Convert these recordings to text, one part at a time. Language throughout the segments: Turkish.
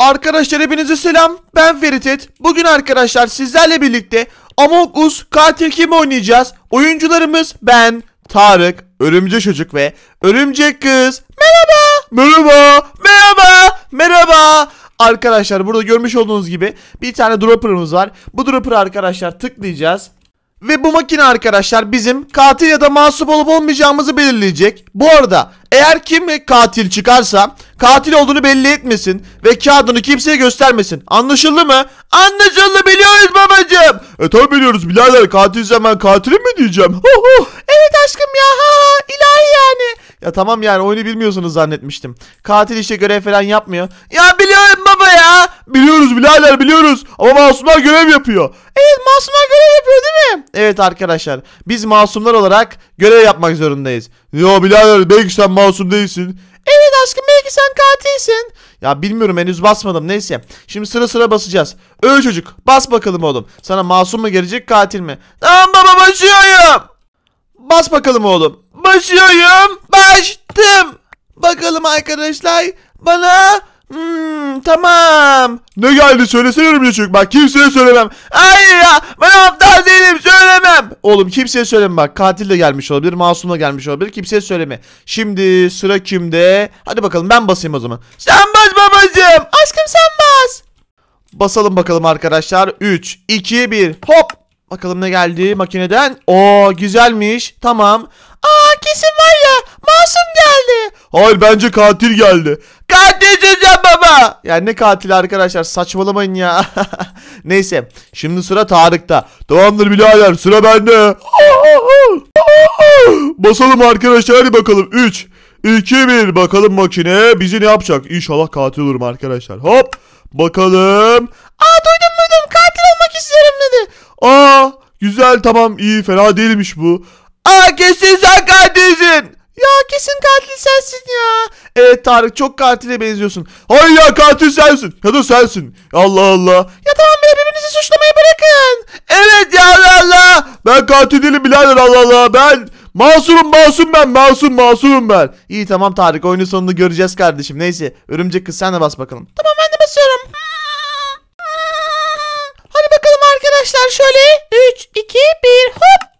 Arkadaşlar hepinize selam. Ben Feritet. Bugün arkadaşlar sizlerle birlikte Among Us katil kim oynayacağız? Oyuncularımız ben, Tarık, Örümcek Çocuk ve Örümcek Kız. Merhaba. Merhaba. Merhaba. Merhaba. Arkadaşlar burada görmüş olduğunuz gibi bir tane dropper'ımız var. Bu dropper'ı arkadaşlar tıklayacağız. Ve bu makine arkadaşlar bizim katil ya da masum olup olmayacağımızı belirleyecek. Bu arada eğer kim katil çıkarsa katil olduğunu belli etmesin ve kağıdını kimseye göstermesin. Anlaşıldı mı? Anlaşıldı biliyoruz babacığım. E tabi biliyoruz birader katilsem ben katilim mi diyeceğim. evet aşkım ya ha ilahi yani. Ya tamam yani oyunu bilmiyorsunuz zannetmiştim. Katil işe görev falan yapmıyor. Ya biliyorum ya. Biliyoruz birader biliyoruz. Ama masumlar görev yapıyor. Evet masumlar görev yapıyor değil mi? Evet arkadaşlar. Biz masumlar olarak görev yapmak zorundayız. Yo birader belki sen masum değilsin. Evet aşkım belki sen katilsin. Ya bilmiyorum henüz basmadım neyse. Şimdi sıra sıra basacağız. Öl çocuk bas bakalım oğlum. Sana masum mu gelecek katil mi? Tamam baba başlıyorum. Bas bakalım oğlum. Başlıyorum. Baştım. Bakalım arkadaşlar bana Hmm, tamam. Ne geldi söylesene örümcek çocuk. Bak kimseye söylemem. Ay ya ben aptal değilim söylemem. Oğlum kimseye söyleme bak. Katil de gelmiş olabilir. Masum da gelmiş olabilir. Kimseye söyleme. Şimdi sıra kimde? Hadi bakalım ben basayım o zaman. Sen bas babacığım. Aşkım sen bas. Basalım bakalım arkadaşlar. 3, 2, 1. Hop. Bakalım ne geldi makineden. Oo güzelmiş. Tamam. Aa kesin var ya masum geldi. Hayır bence katil geldi katil ya baba. Ya ne katil arkadaşlar saçmalamayın ya. Neyse şimdi sıra Tarık'ta. Tamamdır birader sıra bende. Basalım arkadaşlar hadi bakalım 3 2 1 bakalım makine bizi ne yapacak? İnşallah katil olurum arkadaşlar. Hop bakalım. Aa duydum duydum katil olmak isterim dedi. Aa güzel tamam iyi fena değilmiş bu. Aa kesin sen katilsin. Ya kesin katil sensin ya. Evet Tarık çok katile benziyorsun. Hayır ya katil sensin. Ya da sensin. Allah Allah. Ya tamam be birbirinizi suçlamayı bırakın. Evet ya Allah Allah. Ben katil değilim birader Allah Allah. Ben Masumum masum ben masum masumum ben. İyi tamam Tarık oyunun sonunu göreceğiz kardeşim. Neyse örümcek kız sen de bas bakalım. Tamam ben de basıyorum. Hadi bakalım arkadaşlar şöyle 3 2 1 hop.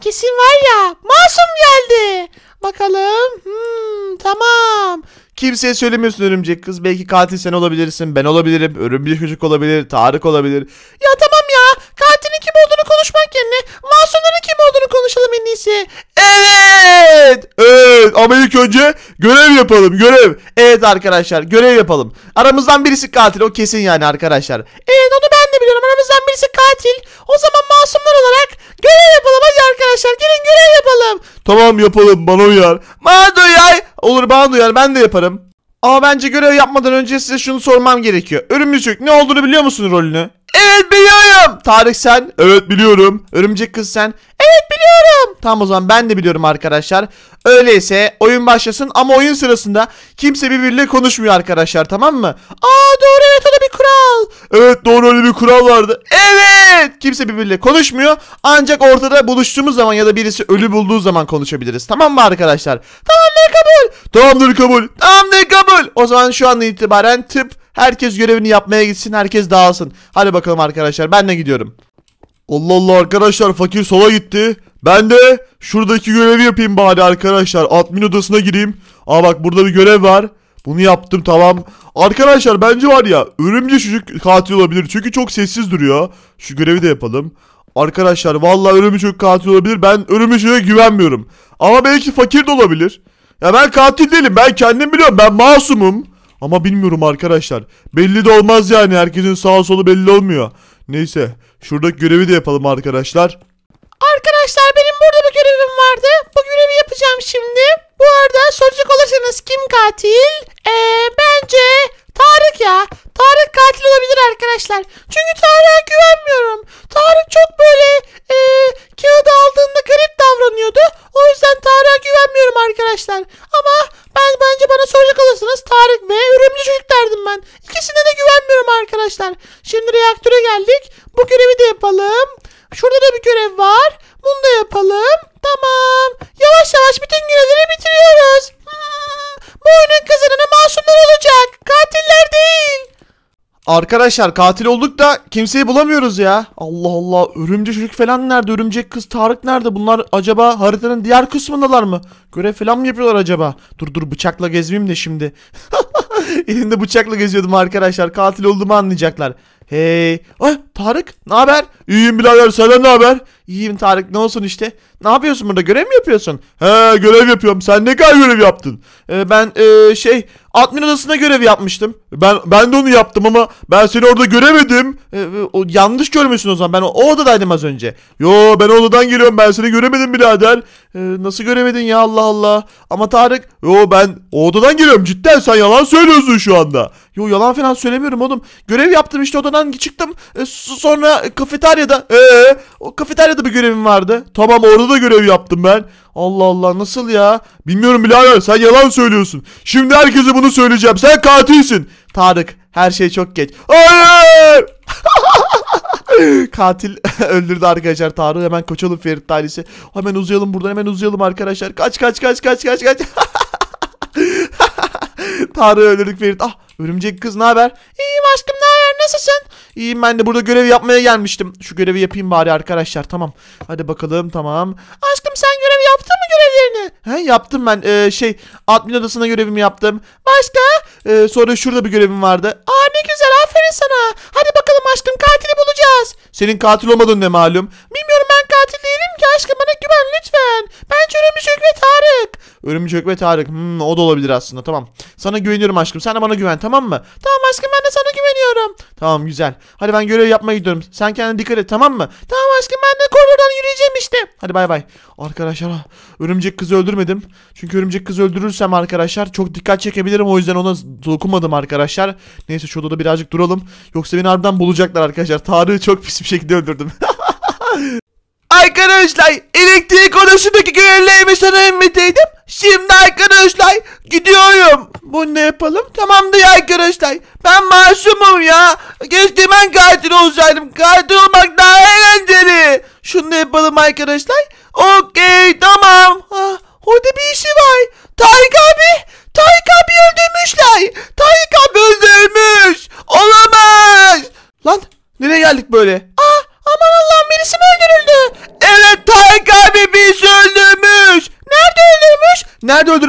Kesin var ya masum geldi bakalım. Hmm, tamam. Kimseye söylemiyorsun örümcek kız. Belki katil sen olabilirsin. Ben olabilirim. Örümcek çocuk olabilir. Tarık olabilir. Ya tamam ya. Katilin kim olduğunu konuşmak yerine masumların kim olduğunu konuşalım en iyisi. Evet. Evet. Ama ilk önce görev yapalım. Görev. Evet arkadaşlar. Görev yapalım. Aramızdan birisi katil. O kesin yani arkadaşlar. Evet onu ben biliyorum aramızdan birisi katil. O zaman masumlar olarak görev yapalım hadi arkadaşlar gelin görev yapalım. Tamam yapalım bana uyar. Bana da uyar. Olur bana uyar ben de yaparım. Ama bence görev yapmadan önce size şunu sormam gerekiyor. Örümcek ne olduğunu biliyor musun rolünü? Evet biliyorum. Tarık sen? Evet biliyorum. Örümcek kız sen? Evet biliyorum. Tam o zaman ben de biliyorum arkadaşlar. Öyleyse oyun başlasın ama oyun sırasında kimse birbiriyle konuşmuyor arkadaşlar tamam mı? Aa doğru evet öyle bir kural. Evet doğru öyle bir kural vardı. Evet kimse birbiriyle konuşmuyor. Ancak ortada buluştuğumuz zaman ya da birisi ölü bulduğu zaman konuşabiliriz. Tamam mı arkadaşlar? Tamamdır kabul. Tamamdır kabul. Tamamdır kabul. O zaman şu an itibaren tıp herkes görevini yapmaya gitsin. Herkes dağılsın. Hadi bakalım arkadaşlar ben de gidiyorum. Allah Allah arkadaşlar fakir sola gitti. Ben de şuradaki görevi yapayım bari arkadaşlar. Admin odasına gireyim. Aa bak burada bir görev var. Bunu yaptım tamam. Arkadaşlar bence var ya örümcek çocuk katil olabilir. Çünkü çok sessiz duruyor. Şu görevi de yapalım. Arkadaşlar vallahi örümcek çocuk katil olabilir. Ben örümcek çocuğa güvenmiyorum. Ama belki fakir de olabilir. Ya ben katil değilim. Ben kendim biliyorum. Ben masumum. Ama bilmiyorum arkadaşlar. Belli de olmaz yani. Herkesin sağa solu belli olmuyor. Neyse. Şuradaki görevi de yapalım arkadaşlar. Arkadaşlar benim burada bir görevim vardı. Bu görevi yapacağım şimdi. Bu arada soracak olursanız kim katil? Ee, bence Tarık ya. Tarık katil olabilir arkadaşlar. Çünkü ve örümcü çocuk derdim ben. İkisine de güvenmiyorum arkadaşlar. Şimdi reaktöre geldik. Bu görevi de yapalım. Şurada da bir görev var. Bunu da yapalım. Tamam. Yavaş yavaş bütün görevleri bitiriyoruz. Hmm. Bu oyunun kazananı masumlar olacak. Katiller değil. Arkadaşlar katil olduk da kimseyi bulamıyoruz ya. Allah Allah örümcek çocuk falan nerede? Örümcek kız Tarık nerede? Bunlar acaba haritanın diğer kısmındalar mı? Görev falan mı yapıyorlar acaba? Dur dur bıçakla gezmeyeyim de şimdi. Elimde bıçakla geziyordum arkadaşlar. Katil olduğumu anlayacaklar. Hey. Ay ah! Tarık ne haber? İyiyim birader senden ne haber? İyiyim Tarık ne olsun işte. Ne yapıyorsun burada görev mi yapıyorsun? He görev yapıyorum sen ne kadar görev yaptın? Ee, ben ee, şey admin odasında görev yapmıştım. Ben ben de onu yaptım ama ben seni orada göremedim. Ee, o, yanlış görmüşsün o zaman ben o, o odadaydım az önce. Yo ben odadan geliyorum ben seni göremedim birader. Ee, nasıl göremedin ya Allah Allah. Ama Tarık yo ben o odadan geliyorum cidden sen yalan söylüyorsun şu anda. Yo yalan falan söylemiyorum oğlum. Görev yaptım işte odadan çıktım. Ee, sonra kafeteryada ee, o kafeteryada bir görevim vardı. Tamam orada da görev yaptım ben. Allah Allah nasıl ya? Bilmiyorum birader sen yalan söylüyorsun. Şimdi herkese bunu söyleyeceğim. Sen katilsin. Tarık her şey çok geç. Hayır! Katil öldürdü arkadaşlar Tarık hemen koçalım Ferit ailesi. Hemen uzayalım buradan hemen uzayalım arkadaşlar. Kaç kaç kaç kaç kaç kaç. Tarık öldürdük Ferit. Ah örümcek kız ne haber? İyiyim aşkım ne Neredesin sen? İyiyim ben de burada görev yapmaya gelmiştim. Şu görevi yapayım bari arkadaşlar. Tamam. Hadi bakalım tamam. Aşkım sen görev yaptın mı görevlerini? He yaptım ben. Ee, şey admin odasına görevimi yaptım. Başka? Ee, sonra şurada bir görevim vardı. Aa ne güzel aferin sana. Hadi bakalım aşkım katili bulacağız. Senin katil olmadın ne malum? Bilmiyorum ben katil değilim ki aşkım bana güven lütfen. ben Örümcek ve Tarık. Örümcek ve Tarık. Hmm, o da olabilir aslında tamam. Sana güveniyorum aşkım. Sen de bana güven tamam mı? Tamam aşkım de sana güveniyorum. Tamam güzel. Hadi ben görev yapmaya gidiyorum. Sen kendine dikkat et tamam mı? Tamam aşkım ben de koridordan yürüyeceğim işte. Hadi bay bay. Arkadaşlar ah, örümcek kızı öldürmedim. Çünkü örümcek kızı öldürürsem arkadaşlar çok dikkat çekebilirim. O yüzden ona dokunmadım arkadaşlar. Neyse şurada da birazcık duralım. Yoksa beni harbiden bulacaklar arkadaşlar. Tarık'ı çok pis bir şekilde öldürdüm. Arkadaşlar elektrik odasındaki görevlerimi sana emredeydim. Şimdi arkadaşlar gidiyorum. Bu ne yapalım? Tamamdır arkadaşlar. Ben masumum ya. Keşke ben katil olsaydım. Katil olmak daha eğlenceli. Şunu yapalım arkadaşlar. Okey tamam. Ah, orada bir işi var.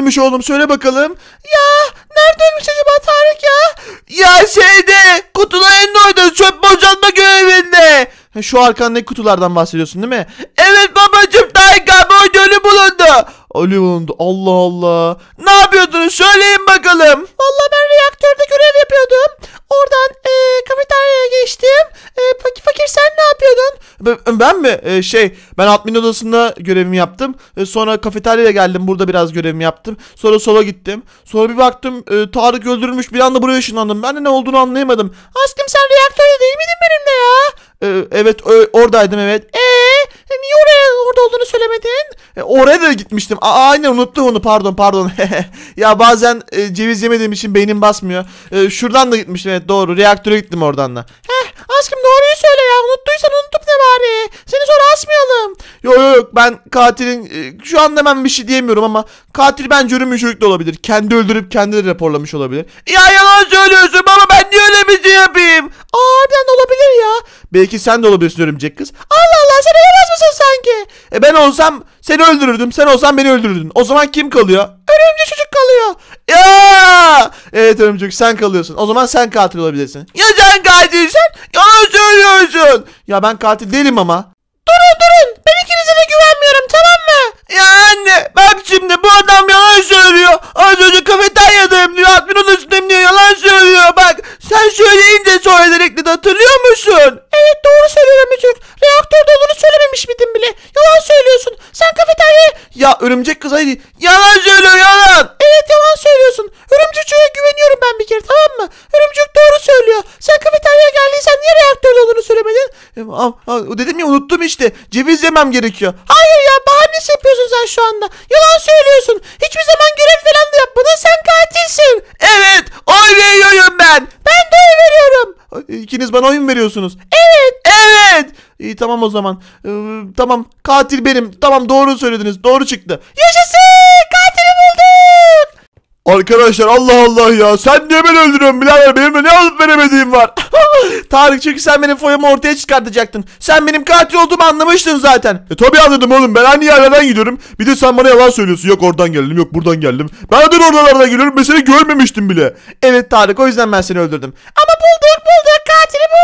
ölmüş oğlum söyle bakalım. Ya nerede ölmüş acaba Tarık ya? Ya şeyde kutuların orada çöp boşaltma görevinde. Şu arkandaki kutulardan bahsediyorsun değil mi? Evet babacım Tarık abi orada ölü bulundu. Alev alındı. Allah Allah. Ne yapıyordunuz? Söyleyin bakalım. Valla ben reaktörde görev yapıyordum. Oradan e, kafeteryaya geçtim. E, fakir, fakir sen ne yapıyordun? Ben, ben mi? E, şey ben admin odasında görevimi yaptım. E, sonra kafeteryaya geldim. Burada biraz görevimi yaptım. Sonra sola gittim. Sonra bir baktım e, Tarık öldürülmüş. Bir anda buraya ışınlandım. Ben de ne olduğunu anlayamadım. Aşkım sen reaktörde değil miydin benimle ya? E, evet oradaydım evet. Eee? E, niye oraya orada olduğunu söylemedin? E, oraya da gitmiştim. Aa, aynen unuttum onu pardon pardon. ya bazen e, ceviz yemediğim için beynim basmıyor. E, şuradan da gitmiştim evet doğru. Reaktöre gittim oradan da. Heh aşkım doğruyu söyle ya. Unuttuysan unutup ne bari. Seni sonra asmayalım. Yok yok yok ben katilin e, şu anda ben bir şey diyemiyorum ama katil bence ölüm çocuk da olabilir. Kendi öldürüp kendini raporlamış olabilir. Ya yalan söylüyorsun baba ben niye öyle bir şey yapayım? ya. Belki sen de olabilirsin örümcek kız. Allah Allah sen olamaz mısın sanki? E ben olsam seni öldürürdüm. Sen olsan beni öldürürdün. O zaman kim kalıyor? Örümcek çocuk kalıyor. Ya! Evet örümcek sen kalıyorsun. O zaman sen katil olabilirsin. Ya sen katilsen? Yalan söylüyorsun. Ya ben katil değilim ama. Durun durun. Ben ikiniz Ya örümcek kız haydi. Yalan söylüyor yalan. Evet yalan söylüyorsun. Örümcücüğe güveniyorum ben bir kere tamam mı? Örümcük doğru söylüyor. Sen kafeteryaya geldiysen niye reaktörde olduğunu söylemedin? E, a, a, dedim ya unuttum işte. Ceviz yemem gerekiyor. Hayır ya bahanesi yapıyorsun sen şu anda. Yalan söylüyorsun. Hiçbir zaman görev falan da yapmadın. Sen katilsin. Evet oy veriyorum ben. Ben de oy veriyorum. E, ikiniz bana oyun veriyorsunuz. Evet Evet. İyi tamam o zaman. Ee, tamam katil benim. Tamam doğru söylediniz. Doğru çıktı. Yaşasın katili bulduk. Arkadaşlar Allah Allah ya sen niye beni öldürüyorsun birader benimle ne alıp veremediğim var. Tarık çünkü sen benim foyamı ortaya çıkartacaktın. Sen benim katil olduğumu anlamıştın zaten. E tabi anladım oğlum ben aynı yerlerden gidiyorum. Bir de sen bana yalan söylüyorsun. Yok oradan geldim yok buradan geldim. Ben de oralardan geliyorum ben seni görmemiştim bile. Evet Tarık o yüzden ben seni öldürdüm. Ama bulduk bulduk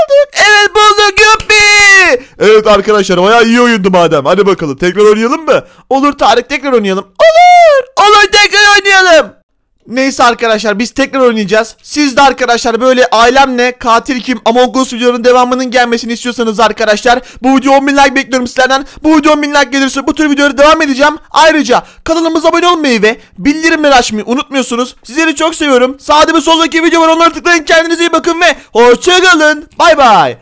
bulduk. Evet bulduk yuppi. Evet arkadaşlar bayağı iyi oyundu madem. Hadi bakalım tekrar oynayalım mı? Olur Tarık tekrar oynayalım. Olur. Olur tekrar oynayalım. Neyse arkadaşlar biz tekrar oynayacağız. Siz de arkadaşlar böyle ailemle katil kim Among Us videolarının devamının gelmesini istiyorsanız arkadaşlar bu video 10 like bekliyorum sizlerden. Bu video 10 like gelirse bu tür videoları devam edeceğim. Ayrıca kanalımıza abone olmayı ve bildirimleri açmayı unutmuyorsunuz. Sizleri çok seviyorum. Sağda ve soldaki var onları tıklayın. Kendinize iyi bakın ve hoşçakalın. Bay bay.